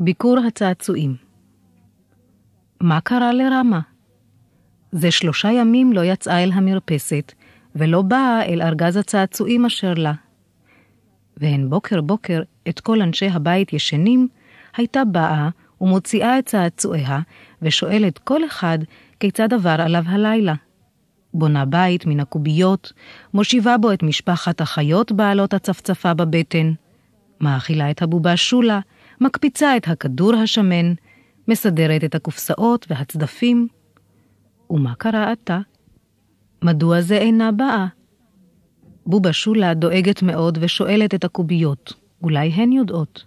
ביקור הצעצועים. מה קרה לרמה? זה שלושה ימים לא יצאה אל המרפסת, ולא באה אל ארגז הצעצועים אשר לה. והן בוקר בוקר, את כל אנשי הבית ישנים, הייתה באה ומוציאה את צעצועיה, ושואלת כל אחד כיצד עבר עליו הלילה. בונה בית מן הקוביות, מושיבה בו את משפחת החיות בעלות הצפצפה בבטן, מאכילה את הבובה שולה, מקפיצה את הכדור השמן, מסדרת את הקופסאות והצדפים. ומה קרה עתה? מדוע זה אינה באה? בובה שולה דואגת מאוד ושואלת את הקוביות, אולי הן יודעות.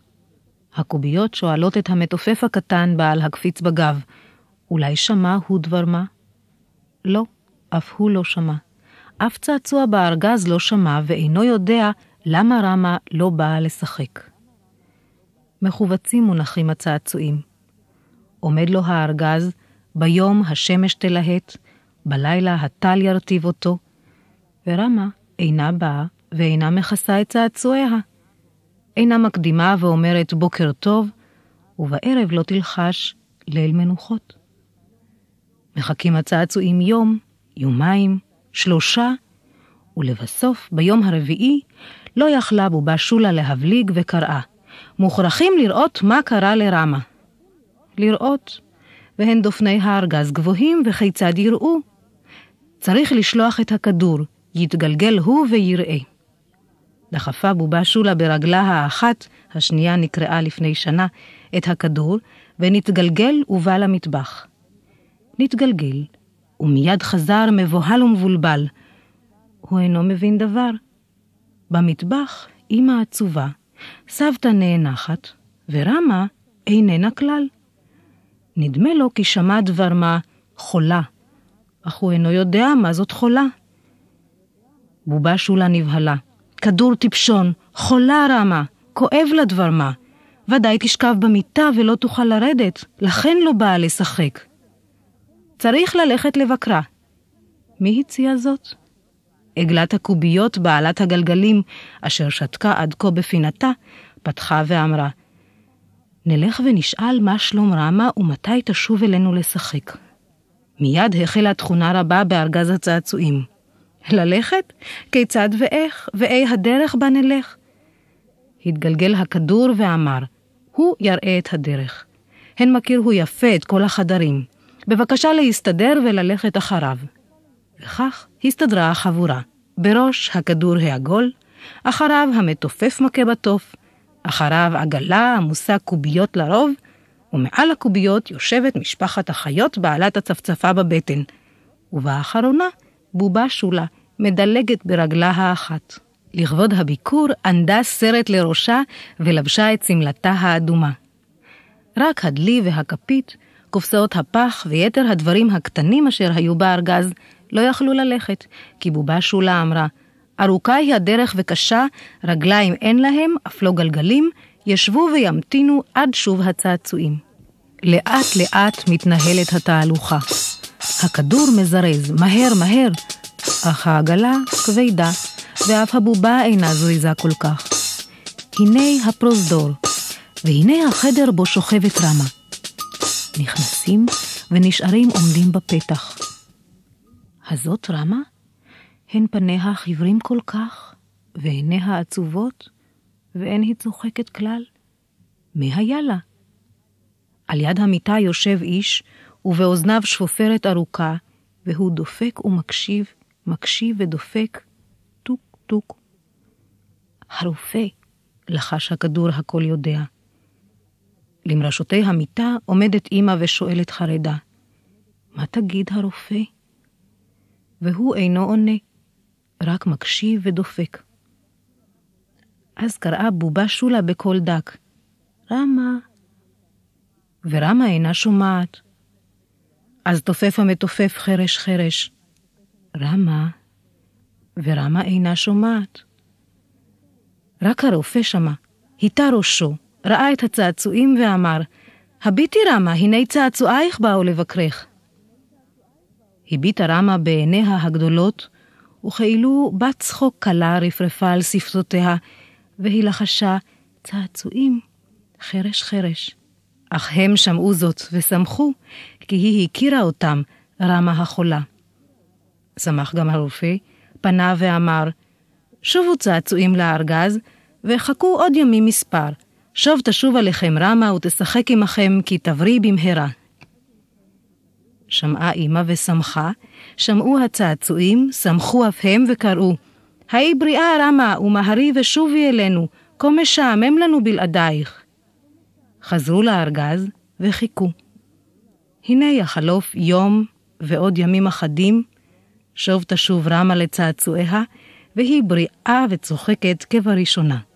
הקוביות שואלות את המתופף הקטן בעל הקפיץ בגב, אולי שמע הוא דבר מה? לא, אף הוא לא שמע. אף צעצוע בארגז לא שמע ואינו יודע למה רמה לא באה לשחק. מכווצים מונחים הצעצועים. עומד לו הארגז, ביום השמש תלהט, בלילה הטל ירטיב אותו, ורמה אינה באה ואינה מכסה את צעצועיה. אינה מקדימה ואומרת בוקר טוב, ובערב לא תלחש ליל מנוחות. מחכים הצעצועים יום, יומיים, שלושה, ולבסוף, ביום הרביעי, לא יכלה בובה שולה להבליג וקראה. מוכרחים לראות מה קרה לרמה. לראות, והן דופני הארגז גבוהים וכיצד יראו. צריך לשלוח את הכדור, יתגלגל הוא ויראה. דחפה בובה שולה ברגלה האחת, השנייה נקרעה לפני שנה, את הכדור, ונתגלגל ובא למטבח. נתגלגל, ומיד חזר מבוהל ומבולבל. הוא אינו מבין דבר. במטבח, אמא עצובה, סבתא נאנחת, ורמה איננה כלל. נדמה לו כי שמע דבר מה חולה, אך הוא אינו יודע מה זאת חולה. בובה שולה נבהלה. כדור טיפשון, חולה רמה, כואב לה דבר מה. ודאי תשכב במיטה ולא תוכל לרדת, לכן לא באה לשחק. צריך ללכת לבקרה. מי הציע זאת? עגלת הקוביות בעלת הגלגלים, אשר שתקה עד כה בפינתה, פתחה ואמרה, נלך ונשאל מה שלום רמה ומתי תשוב אלינו לשחק. מיד החלה תכונה רבה בארגז הצעצועים. ללכת? כיצד ואיך? ואי הדרך בה נלך? התגלגל הכדור ואמר, הוא יראה את הדרך. הן מכיר הוא יפה את כל החדרים. בבקשה להסתדר וללכת אחריו. וכך הסתדרה החבורה. בראש הכדור העגול, אחריו המתופף מכה בתוף, אחריו עגלה עמוסה קוביות לרוב, ומעל הקוביות יושבת משפחת החיות בעלת הצפצפה בבטן. ובאחרונה, בובה שולה, מדלגת ברגלה האחת. לכבוד הביקור ענדה סרט לראשה ולבשה את שמלתה האדומה. רק הדלי והכפית, קופסאות הפח ויתר הדברים הקטנים אשר היו בארגז, לא יכלו ללכת, כי בובה שולה אמרה, ארוכה היא הדרך וקשה, רגליים אין להם, אף לא גלגלים, ישבו וימתינו עד שוב הצעצועים. לאט לאט מתנהלת התהלוכה. הכדור מזרז, מהר מהר, אך העגלה כבדה, ואף הבובה אינה זריזה כל כך. הנה הפרוזדור, והנה החדר בו שוכבת רמה. נכנסים ונשארים עומדים בפתח. הזאת רמה? הן פניה חיוורים כל כך, ועיניה עצובות, ואין היא צוחקת כלל. מי היה לה? על יד המיטה יושב איש, ובאוזניו שפופרת ארוכה, והוא דופק ומקשיב, מקשיב ודופק, טוק טוק. הרופא, לחש הכדור הכל יודע. למרשותי המיטה עומדת אמא ושואלת חרדה, מה תגיד הרופא? והוא אינו עונה, רק מקשיב ודופק. אז קראה בובה שולה בקול דק, רמה. ורמה אינה שומעת. אז תופף המתופף חרש חרש, רמה. ורמה אינה שומעת. רק הרופא שמע, היטה ראשו, ראה את הצעצועים ואמר, הביטי רמה, הנה צעצועייך באו לבקרך. הביטה רמה בעיניה הגדולות, וכאילו בת צחוק קלה רפרפה על שפתותיה, והיא לחשה צעצועים, חרש חרש. אך הם שמעו זאת ושמחו, כי היא הכירה אותם, רמה החולה. שמח גם הרופא, פנה ואמר, שובו צעצועים לארגז, וחכו עוד ימים מספר. שוב תשוב עליכם רמה ותשחק עמכם, כי תבריא במהרה. שמעה אמא ושמחה, שמעו הצעצועים, שמחו אף הם וקראו, היי בריאה רמה, ומהרי ושובי אלינו, כה משעמם לנו בלעדייך. חזרו לארגז וחיכו. הנה יחלוף יום ועוד ימים אחדים, שוב תשוב רמה לצעצועיה, והיא בריאה וצוחקת כבראשונה.